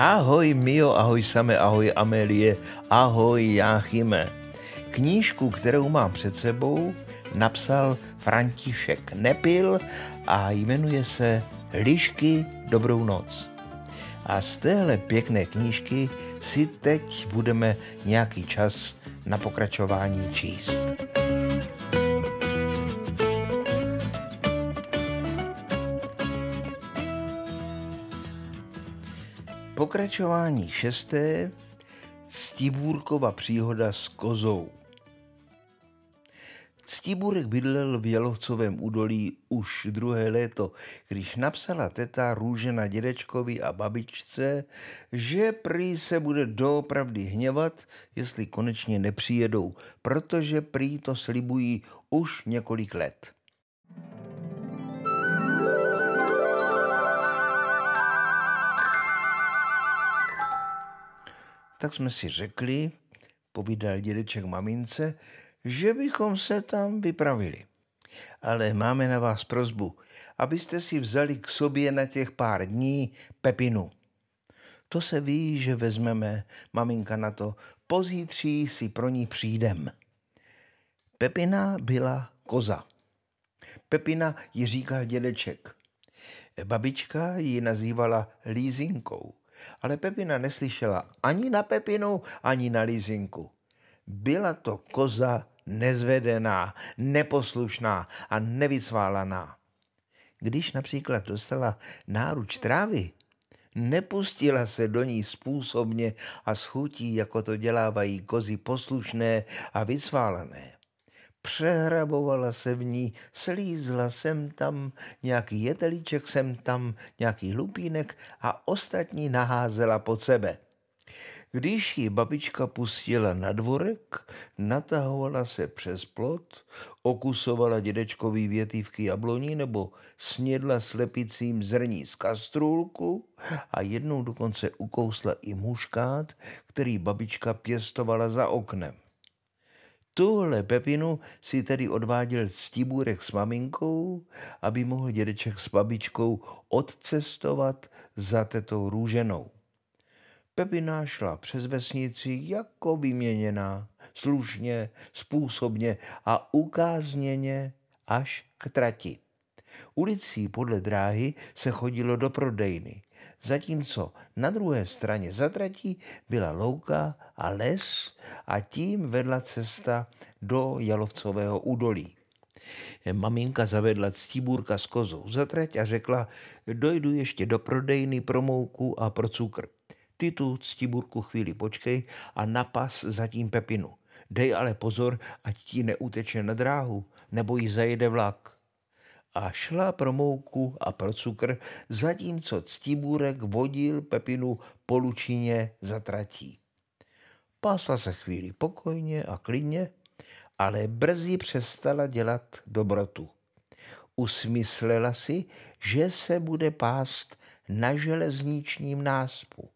Ahoj Mio, ahoj Same, ahoj Amelie, ahoj Jáchyme. Knížku, kterou mám před sebou, napsal František Nepil a jmenuje se Lišky dobrou noc. A z téhle pěkné knížky si teď budeme nějaký čas na pokračování číst. Pokračování šesté Ctibůrkova příhoda s kozou. Ctibůrek bydlel v Jelovcovém údolí už druhé léto, když napsala teta Růžena dědečkovi a babičce, že prý se bude doopravdy hněvat, jestli konečně nepřijedou, protože prý to slibují už několik let. tak jsme si řekli, povídal dědeček mamince, že bychom se tam vypravili. Ale máme na vás prozbu, abyste si vzali k sobě na těch pár dní Pepinu. To se ví, že vezmeme, maminka na to, pozítří si pro ní přijdem. Pepina byla koza. Pepina ji říkal dědeček. Babička ji nazývala lízinkou. Ale Pepina neslyšela ani na Pepinu, ani na Lizinku. Byla to koza nezvedená, neposlušná a nevysválaná. Když například dostala náruč trávy, nepustila se do ní způsobně a schutí, jako to dělávají kozy poslušné a vysválené přehrabovala se v ní, slízla sem tam, nějaký jetelíček sem tam, nějaký lupínek a ostatní naházela pod sebe. Když ji babička pustila na dvorek, natahovala se přes plot, okusovala dědečkový větývky jabloní nebo snědla slepicím zrní z kastrůlku a jednou dokonce ukousla i muškát, který babička pěstovala za oknem. Tuhle pepinu si tedy odváděl Stibůrek s maminkou, aby mohl dědeček s babičkou odcestovat za tetou růženou. Pepina šla přes vesnici jako vyměněná, slušně, způsobně a ukázněně až k trati. Ulicí podle dráhy se chodilo do prodejny zatímco na druhé straně zatratí byla louka a les a tím vedla cesta do Jalovcového údolí. Maminka zavedla ctíbůrka s kozou zatrať a řekla, dojdu ještě do prodejny pro mouku a pro cukr. Ty tu Ctiburku chvíli počkej a napas zatím Pepinu. Dej ale pozor, ať ti neuteče na dráhu, nebo ji zajede vlak a šla pro mouku a pro cukr, zatímco Ctibůrek vodil Pepinu polučině lučině za tratí. Pásla se chvíli pokojně a klidně, ale brzy přestala dělat dobrotu. Usmyslela si, že se bude pást na železničním náspu.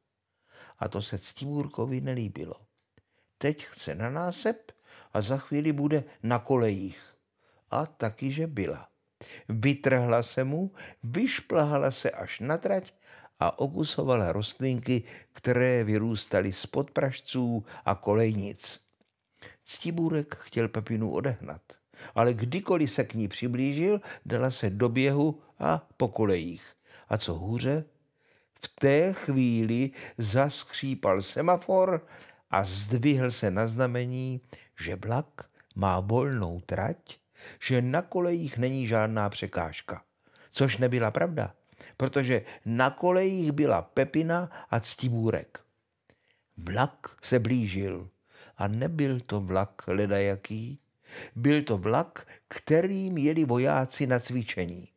A to se Ctibůrkovi nelíbilo. Teď chce na násep a za chvíli bude na kolejích. A taky, že byla. Vytrhla se mu, vyšplhala se až na trať a okusovala rostlinky, které vyrůstaly z podpražců a kolejnic. Ctibůrek chtěl Pepinu odehnat, ale kdykoliv se k ní přiblížil, dala se do běhu a po kolejích. A co hůře, v té chvíli zaskřípal semafor a zdvihl se na znamení, že vlak má volnou trať že na kolejích není žádná překážka. Což nebyla pravda, protože na kolejích byla Pepina a Ctibůrek. Vlak se blížil a nebyl to vlak ledajaký, byl to vlak, kterým jeli vojáci na cvičení.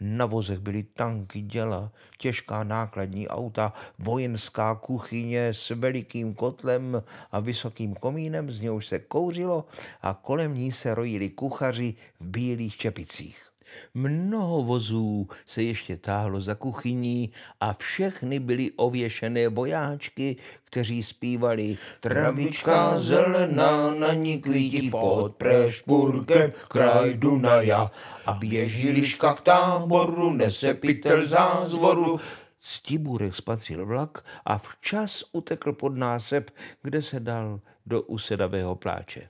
Na vozech byly tanky děla, těžká nákladní auta, vojenská kuchyně s velikým kotlem a vysokým komínem, z něhož se kouřilo a kolem ní se rojili kuchaři v bílých čepicích. Mnoho vozů se ještě táhlo za kuchyní a všechny byly ověšené vojáčky, kteří zpívali Travička zelená na ní kvítí pod prešpurkem kraj Dunaja a běží liška k táboru, nese pytel zázvoru, Stiburek spatřil vlak a včas utekl pod násep, kde se dal do usedavého pláče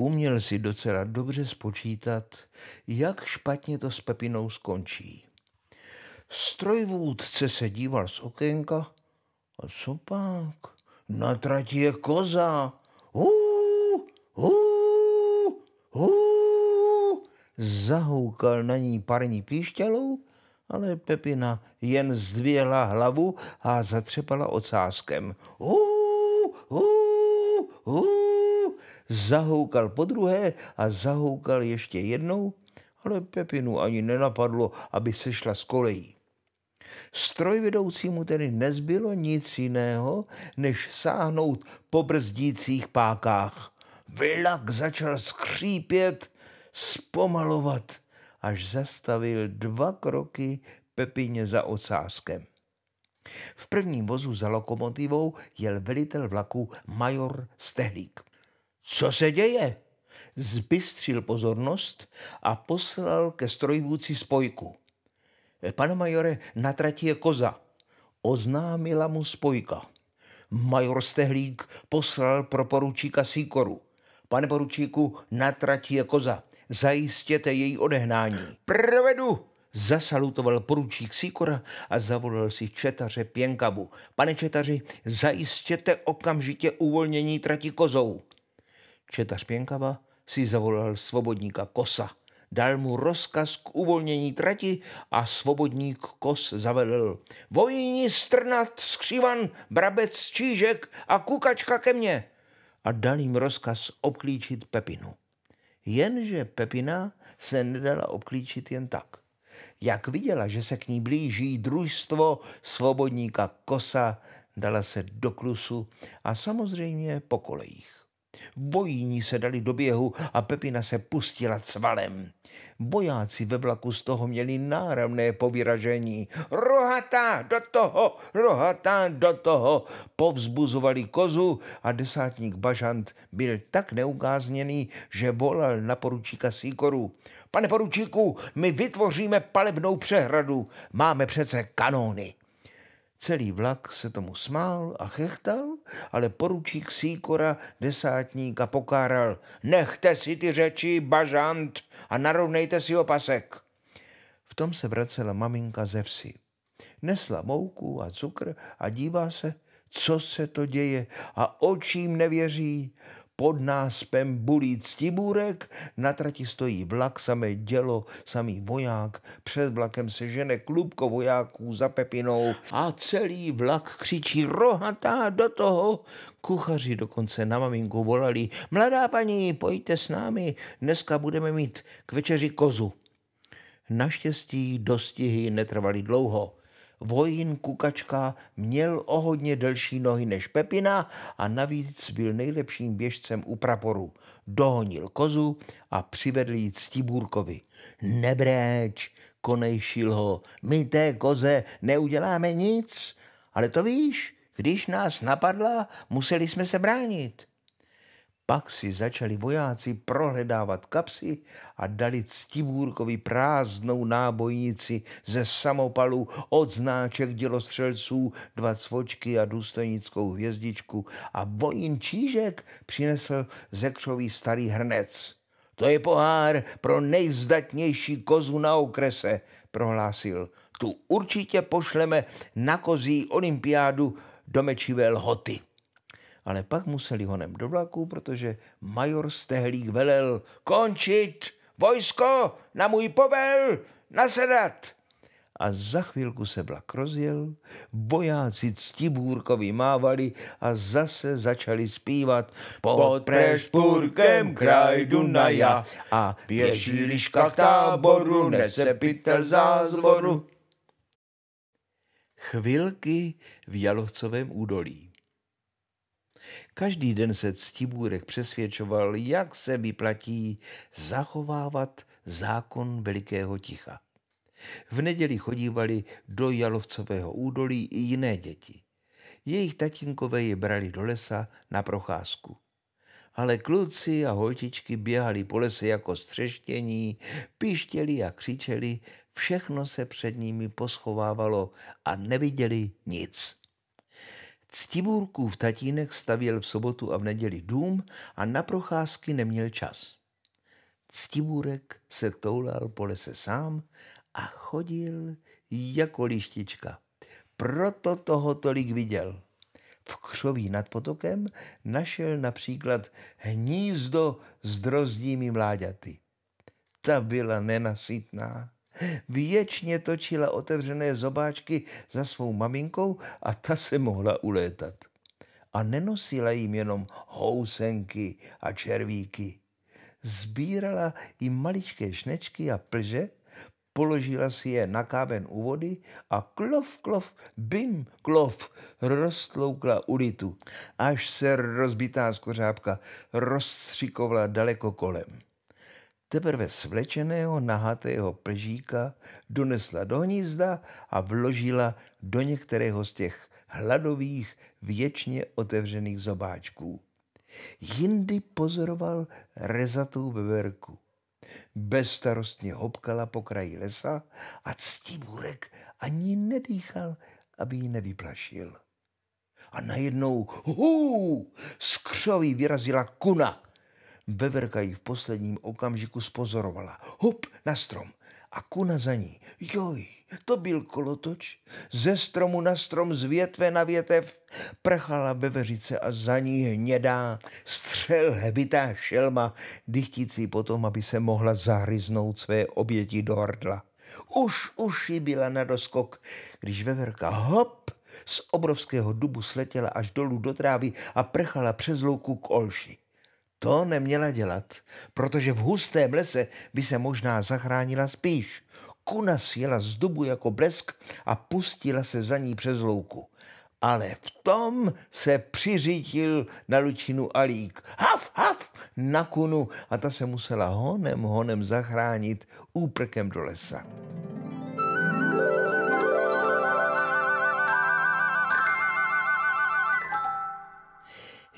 uměl si docela dobře spočítat, jak špatně to s Pepinou skončí. Strojvůdce se díval z okénka a co pak? Na trati je koza. Hů, hů, hů. Zahoukal na ní parní píšťalou, ale Pepina jen zdvěla hlavu a zatřepala ocáskem. Hů, hů, hů zahoukal po druhé a zahoukal ještě jednou, ale Pepinu ani nenapadlo, aby se šla z kolejí. Strojvedoucímu tedy nezbylo nic jiného, než sáhnout po brzdících pákách. Vlak začal skřípět, zpomalovat, až zastavil dva kroky Pepině za ocáskem. V prvním vozu za lokomotivou jel velitel vlaku major Stehlík. Co se děje? Zbystřil pozornost a poslal ke strojvůdci spojku. Pane majore, na trati je koza. Oznámila mu spojka. Major Stehlík poslal pro poručíka Sýkoru. Pane poručíku, na trati je koza. Zajistěte její odehnání. Provedu! Zasalutoval poručík Sikora a zavolal si četaře Pěnkavu. Pane četaři, zajistěte okamžitě uvolnění trati kozou. Četa Špěnkava si zavolal svobodníka Kosa. Dal mu rozkaz k uvolnění trati a svobodník Kos zavelel. Vojni strnat, skřivan, brabec, čížek a kukačka ke mně. A dal jim rozkaz obklíčit Pepinu. Jenže Pepina se nedala obklíčit jen tak. Jak viděla, že se k ní blíží družstvo svobodníka Kosa, dala se do klusu a samozřejmě po kolejích. Vojíni se dali do běhu a Pepina se pustila cvalem. Vojáci ve vlaku z toho měli náramné povyražení. Rohatá do toho, rohatá do toho, povzbuzovali kozu a desátník Bažant byl tak neukázněný, že volal na poručíka Sýkoru. Pane poručíku, my vytvoříme palebnou přehradu, máme přece kanóny. Celý vlak se tomu smál a chechtal, ale poručík Síkora desátníka pokáral. Nechte si ty řeči, bažant, a narovnejte si opasek. V tom se vracela maminka ze vsi. Nesla mouku a cukr a dívá se, co se to děje a očím nevěří pod náspem bulí Ctibůrek, na trati stojí vlak, samé dělo, samý voják, před vlakem se žene klubko vojáků za Pepinou a celý vlak křičí rohatá do toho. Kuchaři dokonce na maminku volali, mladá paní, pojďte s námi, dneska budeme mít k večeři kozu. Naštěstí dostihy netrvaly dlouho. Vojín Kukačka měl o hodně delší nohy než Pepina a navíc byl nejlepším běžcem u praporu. Dohonil kozu a přivedl ji Ctibůrkovi. Nebreč, konejšil ho, my té koze neuděláme nic. Ale to víš, když nás napadla, museli jsme se bránit. Pak si začali vojáci prohledávat kapsy a dali Ctibůrkovi prázdnou nábojnici ze samopalu od znáček dělostřelců, dva cvočky a důstojnickou hvězdičku a vojín Čížek přinesl zekřový starý hrnec. To je pohár pro nejzdatnější kozu na okrese, prohlásil. Tu určitě pošleme na kozí olympiádu do mečivé lhoty ale pak museli honem do vlaku, protože major Stehlík velel končit, vojsko, na můj povel, nasedat. A za chvilku se vlak rozjel, vojáci ctibůrkovi mávali a zase začali zpívat Pod Prešpurkem kraj Dunaja a pěší liška k táboru, nese pytel zázvoru. Chvilky v Jalovcovém údolí. Každý den se Ctibůrek přesvědčoval, jak se vyplatí zachovávat zákon velikého ticha. V neděli chodívali do Jalovcového údolí i jiné děti. Jejich tatínkové je brali do lesa na procházku. Ale kluci a holčičky běhali po lese jako střeštění, pištěli a křičeli, všechno se před nimi poschovávalo a neviděli nic. Ctiburkův tatínek stavěl v sobotu a v neděli dům a na procházky neměl čas. Ctiburek se toulal po lese sám a chodil jako lištička. Proto toho tolik viděl. V křoví nad potokem našel například hnízdo s drozdími mláďaty. Ta byla nenasytná Věčně točila otevřené zobáčky za svou maminkou a ta se mohla ulétat. A nenosila jim jenom housenky a červíky. Zbírala i maličké šnečky a plže, položila si je na káben u vody a klof, klof, bim, klof, roztloukla ulitu, až se rozbitá skořápka rozstřikovala daleko kolem teprve svlečeného nahatého plžíka donesla do hnízda a vložila do některého z těch hladových, věčně otevřených zobáčků. Jindy pozoroval rezatou veverku. Bezstarostně hopkala po kraji lesa a ctibůrek ani nedýchal, aby ji nevyplašil. A najednou, hů, z křoví vyrazila kuna – Veverka ji v posledním okamžiku spozorovala. Hop na strom a kuna za ní. Joj, to byl kolotoč. Ze stromu na strom, z větve na větev. Prchala beveřice a za ní hnědá, střel hebitá šelma, dychtící potom, aby se mohla zahryznout své oběti do hrdla. Už, už byla na doskok, když veverka hop z obrovského dubu sletěla až dolů do trávy a prchala přes louku k olši. To neměla dělat, protože v hustém lese by se možná zachránila spíš. Kuna sjela z dubu jako blesk a pustila se za ní přes louku. Ale v tom se přiřítil na Lučinu Alík. Haf, haf, na kunu a ta se musela honem, honem zachránit úprkem do lesa.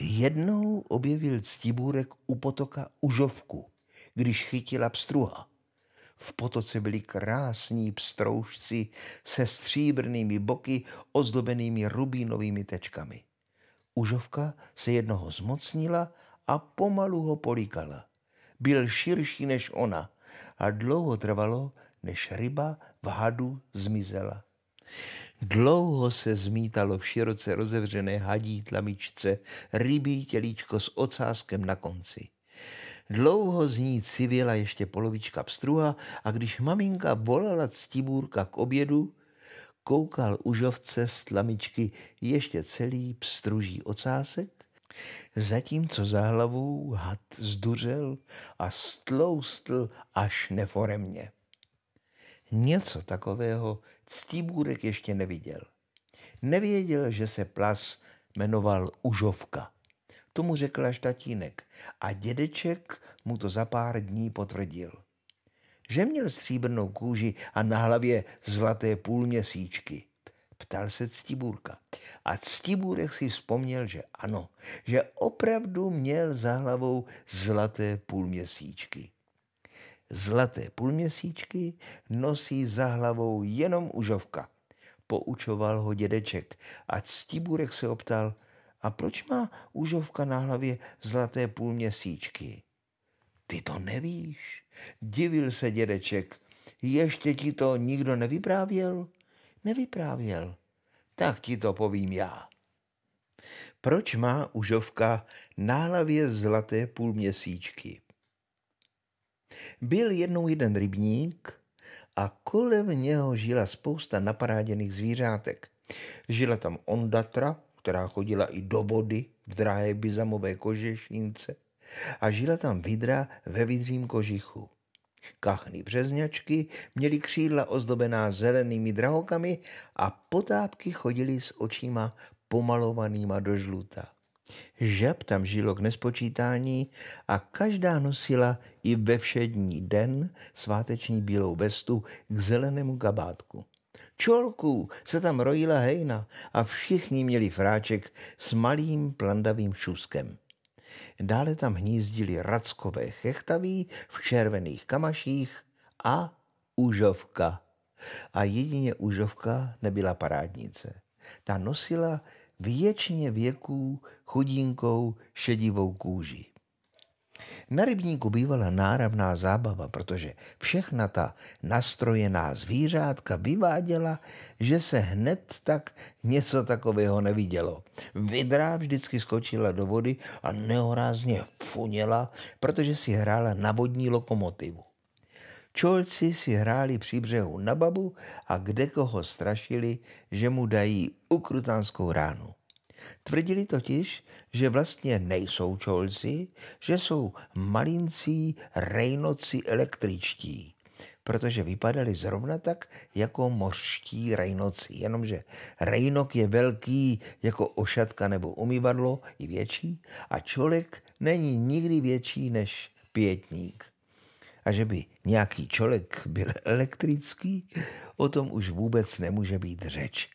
Jednou objevil Ctibůrek u potoka užovku, když chytila pstruha. V potoce byli krásní pstroužci se stříbrnými boky ozdobenými rubínovými tečkami. Užovka se jednoho zmocnila a pomalu ho políkala. Byl širší než ona a dlouho trvalo, než ryba v hadu zmizela. Dlouho se zmítalo v široce rozevřené hadí tlamičce rybí tělíčko s ocáskem na konci. Dlouho z ní civěla ještě polovička pstruha a když maminka volala ctibůrka k obědu, koukal užovce z tlamičky ještě celý pstruží ocásek, zatímco za hlavou had zduřel a stloustl až neforemně něco takového Ctibůrek ještě neviděl. Nevěděl, že se plas jmenoval Užovka. Tomu řekl až tatínek a dědeček mu to za pár dní potvrdil. Že měl stříbrnou kůži a na hlavě zlaté půlměsíčky. Ptal se Ctibůrka. A Ctibůrek si vzpomněl, že ano, že opravdu měl za hlavou zlaté půlměsíčky. Zlaté půlměsíčky nosí za hlavou jenom užovka. Poučoval ho dědeček a Ctibůrek se optal, a proč má užovka na hlavě zlaté půlměsíčky? Ty to nevíš, divil se dědeček. Ještě ti to nikdo nevyprávěl? Nevyprávěl. Tak ti to povím já. Proč má užovka na hlavě zlaté půlměsíčky? Byl jednou jeden rybník a kolem něho žila spousta naparáděných zvířátek. Žila tam ondatra, která chodila i do vody v drahé byzamové kožešince a žila tam vidra ve vidřím kožichu. Kachny březňačky měly křídla ozdobená zelenými drahokami a potápky chodily s očima pomalovanýma do žluta. Žab tam žilo k nespočítání a každá nosila i ve všední den sváteční bílou vestu k zelenému kabátku. Čolků se tam rojila hejna a všichni měli fráček s malým plandavým šuskem. Dále tam hnízdili rackové chechtaví v červených kamaších a užovka. A jedině užovka nebyla parádnice. Ta nosila věčně věků chudinkou šedivou kůži. Na rybníku bývala náravná zábava, protože všechna ta nastrojená zvířátka vyváděla, že se hned tak něco takového nevidělo. Vydrá vždycky skočila do vody a nehorázně funěla, protože si hrála na vodní lokomotivu. Čolci si hráli při břehu na babu a kde koho strašili, že mu dají ukrutánskou ránu. Tvrdili totiž, že vlastně nejsou čolci, že jsou malincí rejnoci električtí, protože vypadali zrovna tak jako mořští rejnoci, jenomže rejnok je velký jako ošatka nebo umývadlo, i větší, a čolek není nikdy větší než pětník a že by nějaký člověk byl elektrický, o tom už vůbec nemůže být řeč.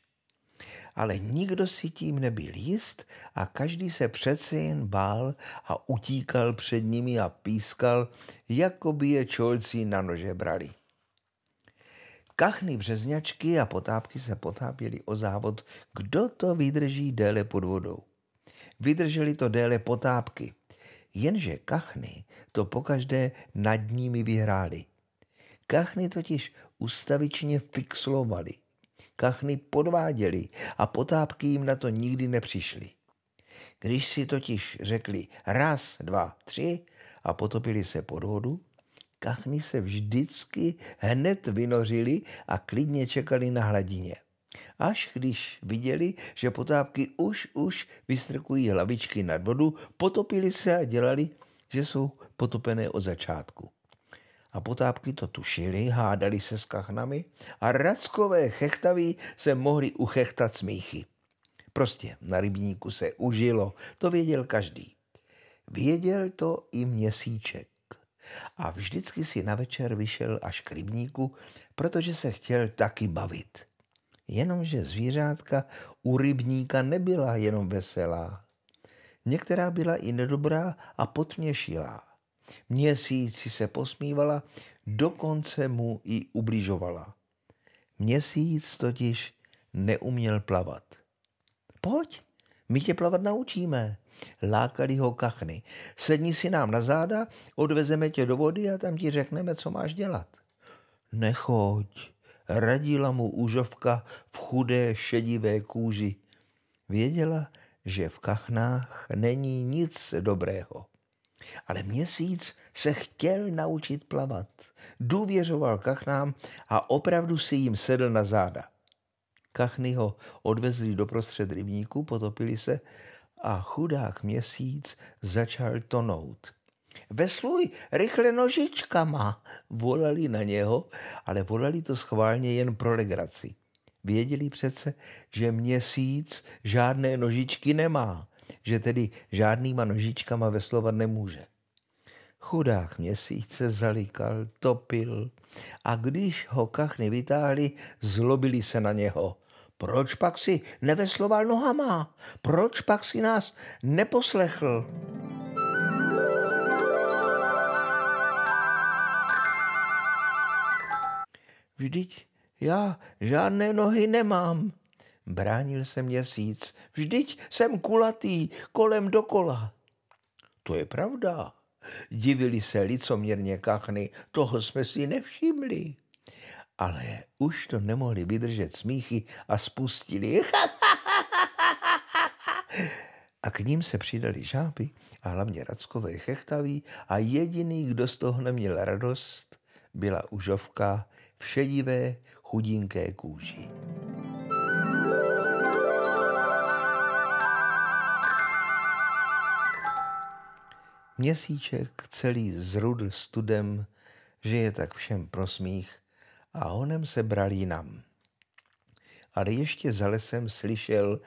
Ale nikdo si tím nebyl jist a každý se přece jen bál a utíkal před nimi a pískal, jako by je čolci na nože brali. Kachny březňačky a potápky se potápěly o závod, kdo to vydrží déle pod vodou. Vydrželi to déle potápky – Jenže kachny to pokaždé nad nimi vyhrály. Kachny totiž ustavičně fixlovali. Kachny podváděli a potápky jim na to nikdy nepřišly. Když si totiž řekli raz, dva, tři a potopili se pod vodu, kachny se vždycky hned vynořili a klidně čekali na hladině. Až když viděli, že potápky už, už vystrkují hlavičky nad vodu, potopili se a dělali, že jsou potopené od začátku. A potápky to tušili, hádali se s kachnami a rackové chechtaví se mohli uchechtat smíchy. Prostě na rybníku se užilo, to věděl každý. Věděl to i měsíček. A vždycky si na večer vyšel až k rybníku, protože se chtěl taky bavit. Jenomže zvířátka u rybníka nebyla jenom veselá. Některá byla i nedobrá a potměšilá. Měsíci se posmívala, dokonce mu i ubližovala. Měsíc totiž neuměl plavat. Pojď, my tě plavat naučíme. Lákali ho kachny. Sedni si nám na záda, odvezeme tě do vody a tam ti řekneme, co máš dělat. Nechoď, radila mu úžovka v chudé šedivé kůži. Věděla, že v kachnách není nic dobrého. Ale měsíc se chtěl naučit plavat. Důvěřoval kachnám a opravdu si jim sedl na záda. Kachny ho odvezli prostřed rybníku, potopili se a chudák měsíc začal tonout vesluj, rychle nožičkama, volali na něho, ale volali to schválně jen pro legraci. Věděli přece, že měsíc žádné nožičky nemá, že tedy žádnýma nožičkama veslovat nemůže. Chudák měsíc se zalikal, topil a když ho kachny vytáhli, zlobili se na něho. Proč pak si nevesloval nohama? Proč pak si nás neposlechl? Vždyť já žádné nohy nemám. Bránil se měsíc. Vždyť jsem kulatý, kolem dokola. To je pravda. Divili se licoměrně kachny, toho jsme si nevšimli. Ale už to nemohli vydržet smíchy a spustili. A k ním se přidali žáby a hlavně rackové chechtaví a jediný, kdo z toho neměl radost, byla užovka v šedivé, chudinké kůži. Měsíček celý zrudl studem, že je tak všem prosmích a honem se bral jinam. Ale ještě za lesem slyšel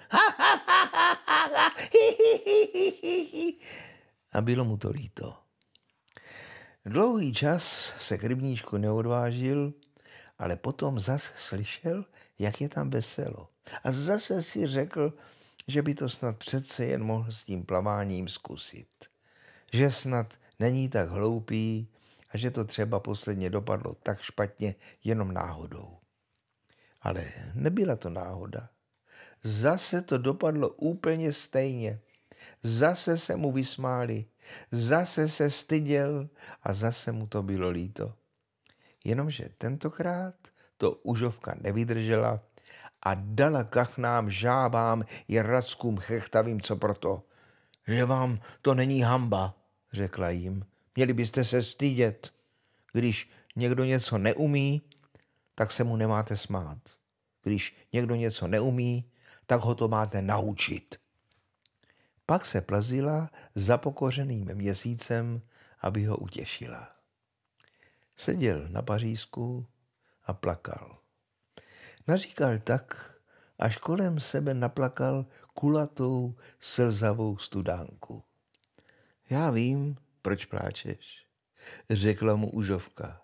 a bylo mu to líto. Dlouhý čas se k rybníčku neodvážil, ale potom zas slyšel, jak je tam veselo. A zase si řekl, že by to snad přece jen mohl s tím plaváním zkusit. Že snad není tak hloupý a že to třeba posledně dopadlo tak špatně jenom náhodou. Ale nebyla to náhoda. Zase to dopadlo úplně stejně. Zase se mu vysmáli, zase se styděl a zase mu to bylo líto. Jenomže tentokrát to užovka nevydržela a dala kachnám, žábám jeradskům, chechtavým, co proto. Že vám to není hamba, řekla jim. Měli byste se stydět. Když někdo něco neumí, tak se mu nemáte smát. Když někdo něco neumí, tak ho to máte naučit. Pak se plazila za pokořeným měsícem, aby ho utěšila. Seděl na pařízku a plakal. Naříkal tak, až kolem sebe naplakal kulatou slzavou studánku. Já vím, proč pláčeš, řekla mu užovka.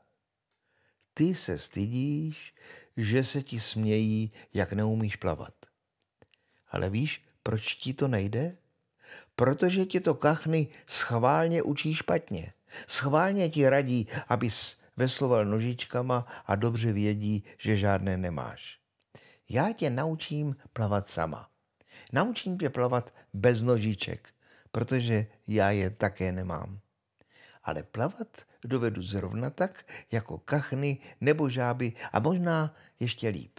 Ty se stydíš, že se ti smějí, jak neumíš plavat. Ale víš, proč ti to nejde? protože ti to kachny schválně učí špatně. Schválně ti radí, abys vesloval nožičkama a dobře vědí, že žádné nemáš. Já tě naučím plavat sama. Naučím tě plavat bez nožiček, protože já je také nemám. Ale plavat dovedu zrovna tak, jako kachny nebo žáby a možná ještě líp.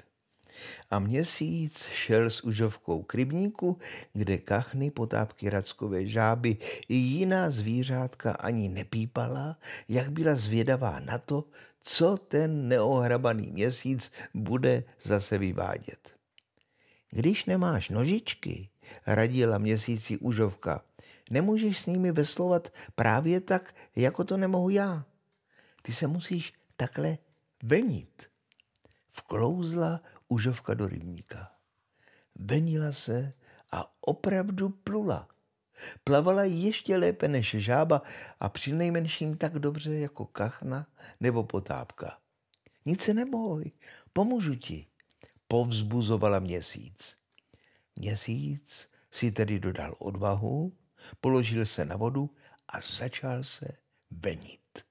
A měsíc šel s užovkou k rybníku, kde kachny, potápky rackové žáby i jiná zvířátka ani nepípala, jak byla zvědavá na to, co ten neohrabaný měsíc bude zase vyvádět. Když nemáš nožičky, radila měsíci užovka, nemůžeš s nimi veslovat právě tak, jako to nemohu já. Ty se musíš takhle venit. Vklouzla užovka do rybníka. Benila se a opravdu plula. Plavala ještě lépe než žába a při nejmenším tak dobře jako kachna nebo potápka. Nic se neboj, pomůžu ti, povzbuzovala měsíc. Měsíc si tedy dodal odvahu, položil se na vodu a začal se benit.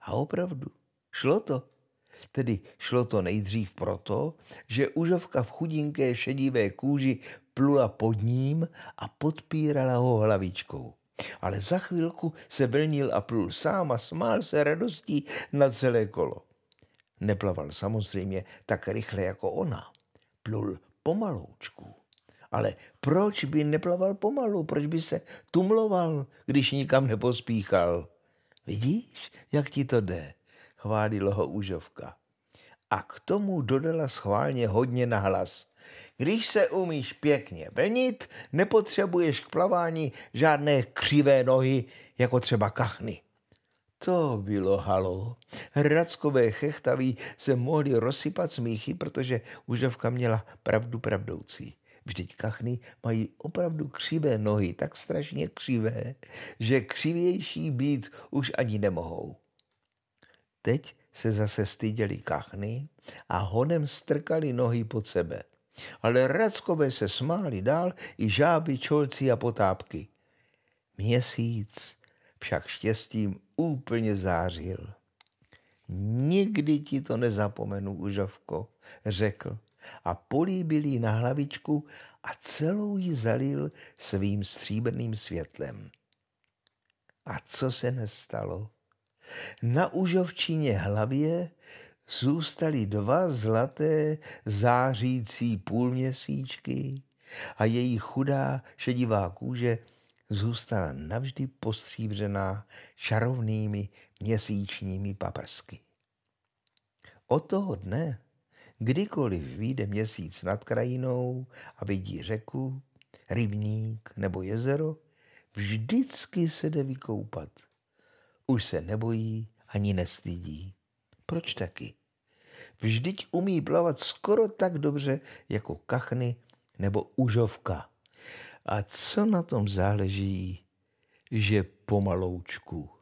A opravdu, šlo to. Tedy šlo to nejdřív proto, že užovka v chudinké šedivé kůži plula pod ním a podpírala ho hlavičkou. Ale za chvilku se vlnil a plul sám a smál se radostí na celé kolo. Neplaval samozřejmě tak rychle jako ona. Plul pomaloučku. Ale proč by neplaval pomalu? Proč by se tumloval, když nikam nepospíchal? Vidíš, jak ti to jde? chválil ho úžovka. A k tomu dodala schválně hodně nahlas. Když se umíš pěkně venit, nepotřebuješ k plavání žádné křivé nohy, jako třeba kachny. To bylo halo. Hradskové chechtaví se mohli rozsypat smíchy, protože užovka měla pravdu pravdoucí. Vždyť kachny mají opravdu křivé nohy, tak strašně křivé, že křivější být už ani nemohou. Teď se zase styděli kachny a honem strkali nohy pod sebe. Ale rackové se smáli dál i žáby, čolci a potápky. Měsíc však štěstím úplně zářil. Nikdy ti to nezapomenu, Užovko, řekl a políbil jí na hlavičku a celou ji zalil svým stříbrným světlem. A co se nestalo? Na užovčině hlavě zůstaly dva zlaté zářící půlměsíčky a její chudá šedivá kůže zůstala navždy postříbřená čarovnými měsíčními paprsky. Od toho dne, kdykoliv vyjde měsíc nad krajinou a vidí řeku, rybník nebo jezero, vždycky se jde vykoupat – už se nebojí ani nestydí. Proč taky? Vždyť umí plavat skoro tak dobře jako kachny nebo užovka. A co na tom záleží, že pomaloučku